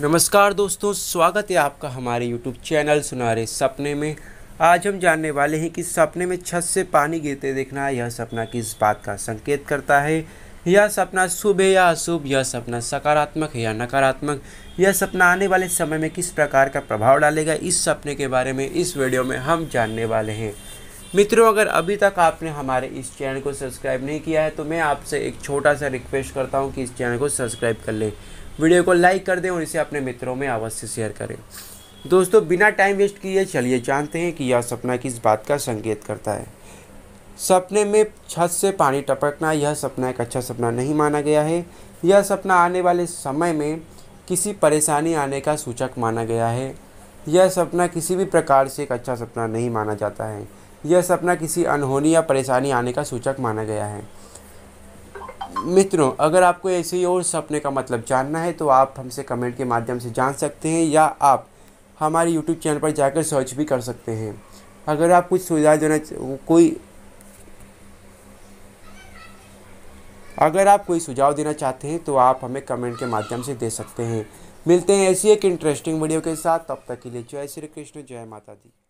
नमस्कार दोस्तों स्वागत है आपका हमारे यूट्यूब चैनल सुनारे सपने में आज हम जानने वाले हैं कि सपने में छत से पानी गिरते देखना यह सपना किस बात का संकेत करता है यह सपना शुभ है या अशुभ यह सपना सकारात्मक है या नकारात्मक यह सपना आने वाले समय में किस प्रकार का प्रभाव डालेगा इस सपने के बारे में इस वीडियो में हम जानने वाले हैं मित्रों अगर अभी तक आपने हमारे इस चैनल को सब्सक्राइब नहीं किया है तो मैं आपसे एक छोटा सा रिक्वेस्ट करता हूँ कि इस चैनल को सब्सक्राइब कर लें वीडियो को लाइक कर दें और इसे अपने मित्रों में अवश्य शेयर करें दोस्तों बिना टाइम वेस्ट किए चलिए जानते हैं कि यह सपना किस बात का संकेत करता है सपने में छत से पानी टपकना यह सपना एक अच्छा सपना नहीं माना गया है यह सपना आने वाले समय में किसी परेशानी आने का सूचक माना गया है यह सपना किसी भी प्रकार से एक अच्छा सपना नहीं माना जाता है यह सपना किसी अनहोनी या परेशानी आने का सूचक माना गया है मित्रों अगर आपको ऐसे और सपने का मतलब जानना है तो आप हमसे कमेंट के माध्यम से जान सकते हैं या आप हमारे यूट्यूब चैनल पर जाकर सर्च भी कर सकते हैं अगर आप कुछ सुझाव देना कोई अगर आप कोई सुझाव देना चाहते हैं तो आप हमें कमेंट के माध्यम से दे सकते हैं मिलते हैं ऐसी एक इंटरेस्टिंग वीडियो के साथ तब तक के लिए जय श्री कृष्ण जय माता दी